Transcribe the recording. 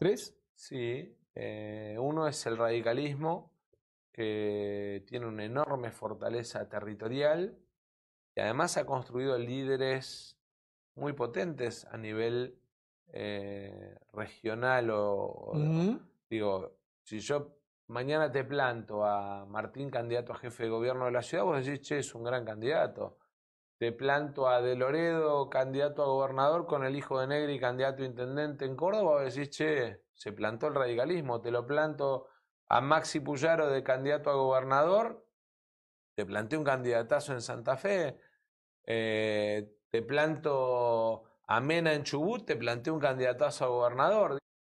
¿Tres? Sí. Eh, uno es el radicalismo, que tiene una enorme fortaleza territorial y además ha construido líderes muy potentes a nivel eh, regional o, digo, si yo mañana te planto a Martín candidato a jefe de gobierno de la ciudad, vos decís, che, es un gran candidato te planto a De Loredo, candidato a gobernador, con el hijo de Negri, candidato a intendente en Córdoba, decís, che, se plantó el radicalismo, te lo planto a Maxi Puyaro de candidato a gobernador, te planté un candidatazo en Santa Fe, eh, te planto a Mena en Chubut, te planteé un candidatazo a gobernador.